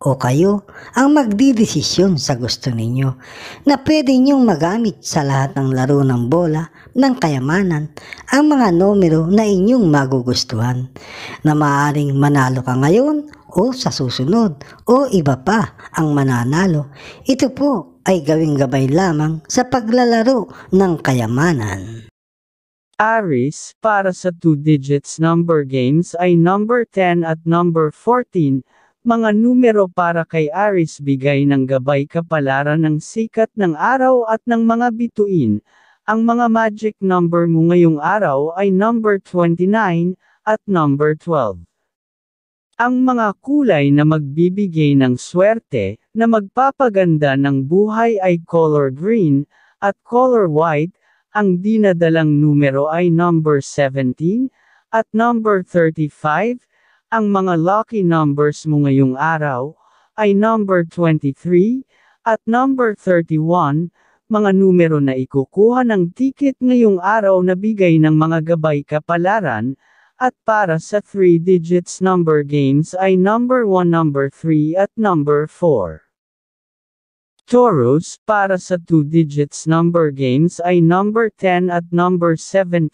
o kayo ang magdidesisyon sa gusto ninyo na pwede ninyong magamit sa lahat ng laro ng bola ng kayamanan ang mga numero na inyong magugustuhan na maaring manalo ka ngayon o sa susunod o iba pa ang mananalo. Ito po ay gawing gabay lamang sa paglalaro ng kayamanan. Aris, para sa 2 digits number games ay number 10 at number 14 mga numero para kay Aris bigay ng gabay kapalaran ng sikat ng araw at ng mga bituin. Ang mga magic number mo ngayong araw ay number 29 at number 12. Ang mga kulay na magbibigay ng swerte na magpapaganda ng buhay ay color green at color white. Ang dinadalang numero ay number 17 at number 35 ang mga lucky numbers mo ngayong araw ay number 23 at number 31, mga numero na ikukuha ng ticket ngayong araw na bigay ng mga gabay kapalaran, at para sa 3 digits number games ay number 1, number 3 at number 4. Taurus, para sa 2 digits number games ay number 10 at number 17,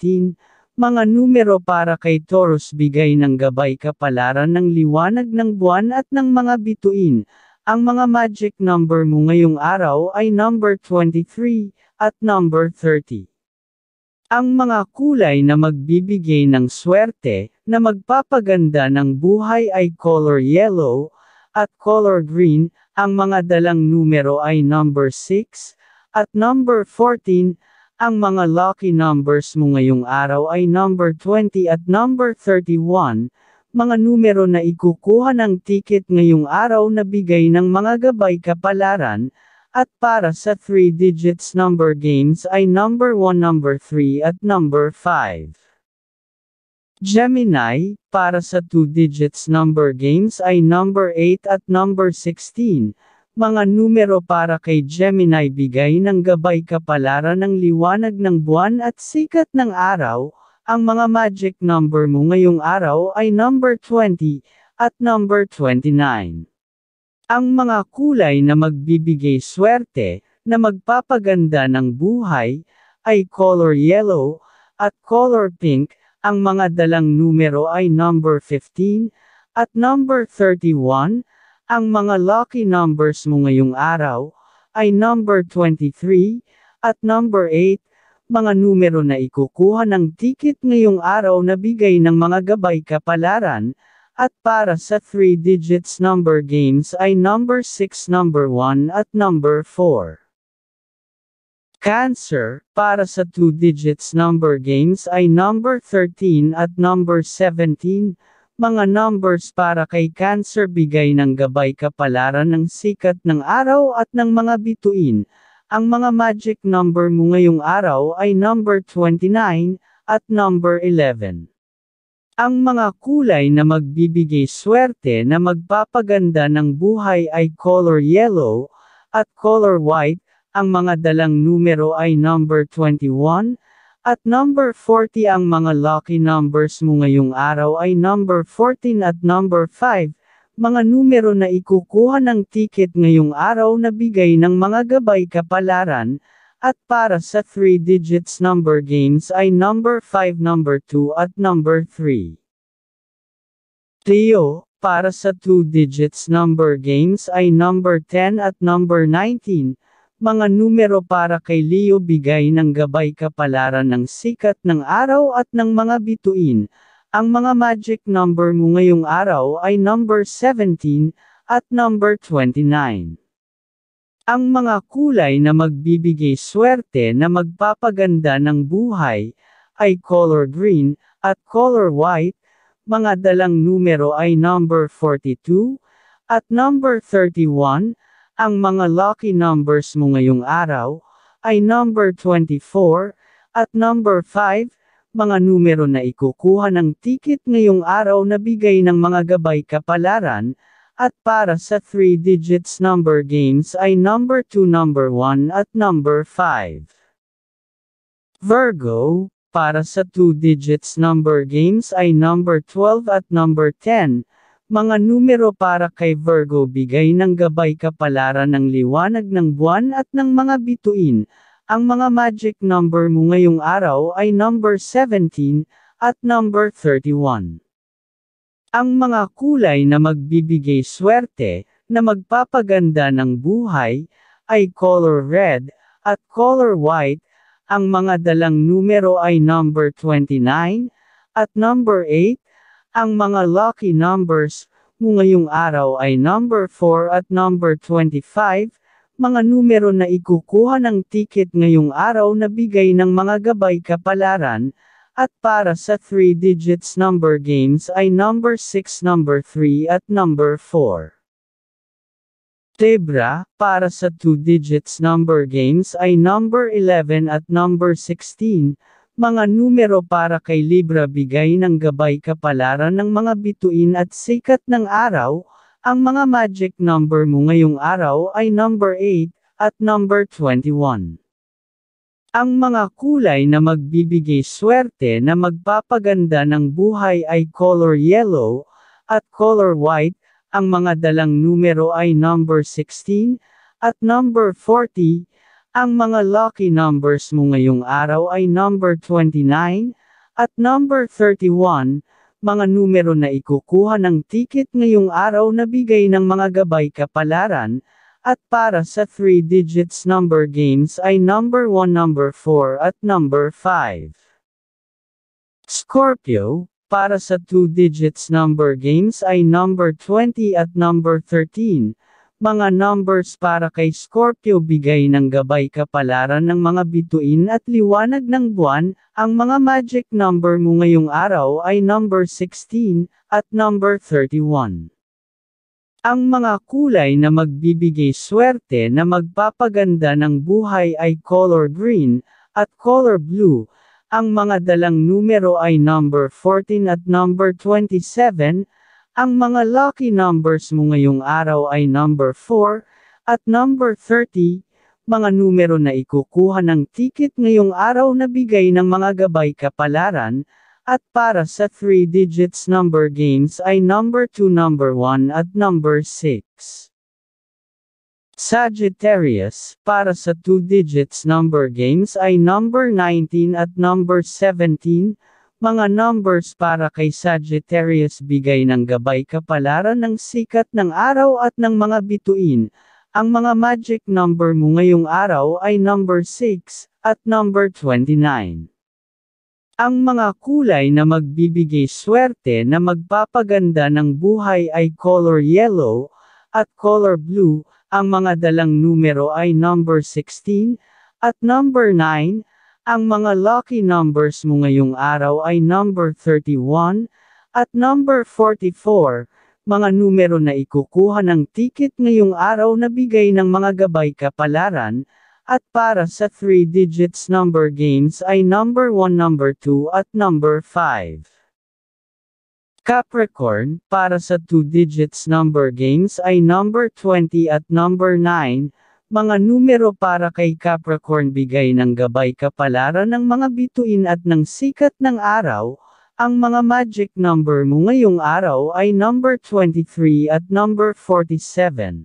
mga numero para kay Taurus bigay ng gabay kapalaran ng liwanag ng buwan at ng mga bituin. Ang mga magic number mo ngayong araw ay number 23 at number 30. Ang mga kulay na magbibigay ng swerte na magpapaganda ng buhay ay color yellow at color green. Ang mga dalang numero ay number 6 at number 14 ang mga lucky numbers mo ngayong araw ay number 20 at number 31, mga numero na ikukuha ng ticket ngayong araw na bigay ng mga gabay kapalaran, at para sa 3 digits number games ay number 1, number 3 at number 5. Gemini, para sa 2 digits number games ay number 8 at number 16, mga numero para kay Gemini bigay ng gabay kapalaran ng liwanag ng buwan at sikat ng araw. Ang mga magic number mo ngayong araw ay number 20 at number 29. Ang mga kulay na magbibigay swerte na magpapaganda ng buhay ay color yellow at color pink. Ang mga dalang numero ay number 15 at number 31 ang mga lucky numbers mo ngayong araw ay number 23 at number 8, mga numero na ikukuha ng ticket ngayong araw na bigay ng mga gabay kapalaran, at para sa 3 digits number games ay number 6, number 1 at number 4. Cancer, para sa 2 digits number games ay number 13 at number 17, mga numbers para kay Cancer bigay ng gabay kapalaran ng sikat ng araw at ng mga bituin. Ang mga magic number mo ngayong araw ay number 29 at number 11. Ang mga kulay na magbibigay swerte na magpapaganda ng buhay ay color yellow at color white. Ang mga dalang numero ay number 21 at number 40 ang mga lucky numbers mo ngayong araw ay number 14 at number 5, mga numero na ikukuha ng ticket ngayong araw na bigay ng mga gabay kapalaran, at para sa 3 digits number games ay number 5, number 2 at number 3. Teo, para sa 2 digits number games ay number 10 at number 19, mga numero para kay Leo bigay ng gabay kapalaran ng sikat ng araw at ng mga bituin. Ang mga magic number mo ngayong araw ay number 17 at number 29. Ang mga kulay na magbibigay swerte na magpapaganda ng buhay ay color green at color white, mga dalang numero ay number 42 at number 31, ang mga lucky numbers mo ngayong araw ay number 24 at number 5, mga numero na ikukuha ng ticket ngayong araw na bigay ng mga gabay kapalaran, at para sa 3 digits number games ay number 2, number 1 at number 5. Virgo, para sa 2 digits number games ay number 12 at number 10, mga numero para kay Virgo bigay ng gabay kapalaran ng liwanag ng buwan at ng mga bituin. Ang mga magic number mo ngayong araw ay number 17 at number 31. Ang mga kulay na magbibigay swerte na magpapaganda ng buhay ay color red at color white. Ang mga dalang numero ay number 29 at number 8 ang mga lucky numbers mo ngayong araw ay number 4 at number 25, mga numero na ikukuha ng ticket ngayong araw na bigay ng mga gabay kapalaran, at para sa 3 digits number games ay number 6, number 3 at number 4. Tebra, para sa 2 digits number games ay number 11 at number 16, mga numero para kay Libra bigay ng gabay kapalaran ng mga bituin at sikat ng araw, ang mga magic number mo ngayong araw ay number 8 at number 21. Ang mga kulay na magbibigay swerte na magpapaganda ng buhay ay color yellow at color white, ang mga dalang numero ay number 16 at number 40, ang mga lucky numbers mo ngayong araw ay number 29 at number 31, mga numero na ikukuha ng ticket ngayong araw na bigay ng mga gabay kapalaran, at para sa 3 digits number games ay number 1, number 4 at number 5. Scorpio, para sa 2 digits number games ay number 20 at number 13, mga numbers para kay Scorpio bigay ng gabay kapalaran ng mga bituin at liwanag ng buwan, ang mga magic number mo ngayong araw ay number 16 at number 31. Ang mga kulay na magbibigay swerte na magpapaganda ng buhay ay color green at color blue. Ang mga dalang numero ay number 14 at number 27, ang mga lucky numbers mo ngayong araw ay number 4 at number 30, mga numero na ikukuha ng ticket ngayong araw na bigay ng mga gabay kapalaran, at para sa 3 digits number games ay number 2, number 1 at number 6. Sagittarius, para sa 2 digits number games ay number 19 at number 17, mga numbers para kay Sagittarius bigay ng gabay kapalaran ng sikat ng araw at ng mga bituin. Ang mga magic number mo ngayong araw ay number 6 at number 29. Ang mga kulay na magbibigay swerte na magpapaganda ng buhay ay color yellow at color blue. Ang mga dalang numero ay number 16 at number 9 ang mga lucky numbers mo ngayong araw ay number 31 at number 44, mga numero na ikukuha ng ticket ngayong araw na bigay ng mga gabay kapalaran, at para sa 3 digits number games ay number 1, number 2 at number 5. Capricorn, para sa 2 digits number games ay number 20 at number 9, mga numero para kay Capricorn bigay ng gabay kapalaran ng mga bituin at ng sikat ng araw. Ang mga magic number mo ngayong araw ay number 23 at number 47.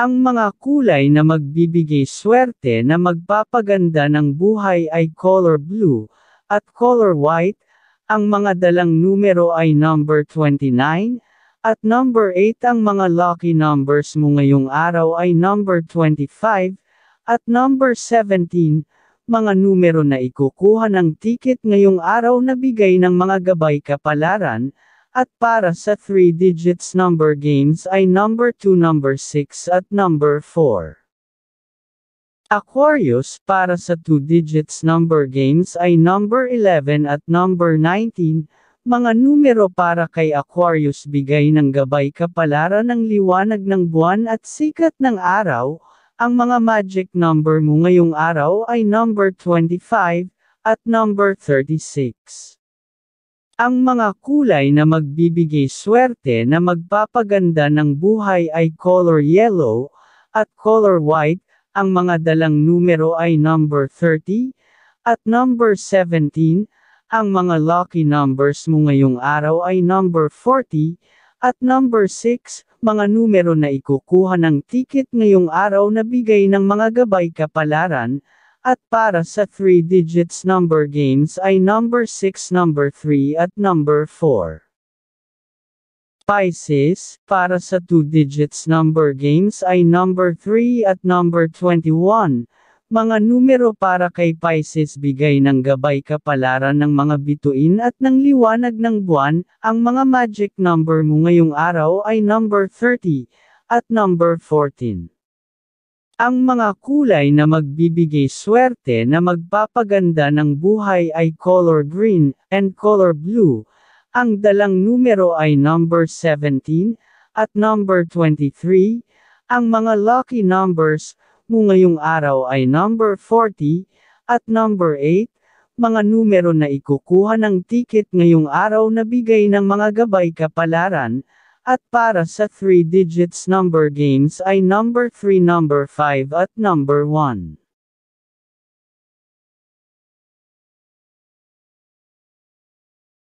Ang mga kulay na magbibigay swerte na magpapaganda ng buhay ay color blue at color white. Ang mga dalang numero ay number 29, at number 8 ang mga lucky numbers mo ngayong araw ay number 25, at number 17, mga numero na ikukuha ng ticket ngayong araw na bigay ng mga gabay kapalaran, at para sa 3 digits number games ay number 2, number 6 at number 4. Aquarius para sa 2 digits number games ay number 11 at number 19, mga numero para kay Aquarius bigay ng gabay kapalaran ng liwanag ng buwan at sikat ng araw, ang mga magic number mo ngayong araw ay number 25, at number 36. Ang mga kulay na magbibigay swerte na magpapaganda ng buhay ay color yellow, at color white, ang mga dalang numero ay number 30, at number 17, ang mga lucky numbers mo ngayong araw ay number 40 at number 6, mga numero na ikukuha ng ticket ngayong araw na bigay ng mga gabay kapalaran, at para sa 3 digits number games ay number 6, number 3 at number 4. Pisces, para sa 2 digits number games ay number 3 at number 21, mga numero para kay Pisces bigay ng gabay kapalaran ng mga bituin at ng liwanag ng buwan, ang mga magic number mo ngayong araw ay number 30 at number 14. Ang mga kulay na magbibigay swerte na magpapaganda ng buhay ay color green and color blue. Ang dalang numero ay number 17 at number 23. Ang mga lucky numbers mo ngayong araw ay number 40 at number 8, mga numero na ikukuha ng ticket ngayong araw na bigay ng mga gabay kapalaran, at para sa 3 digits number games ay number 3, number 5 at number 1.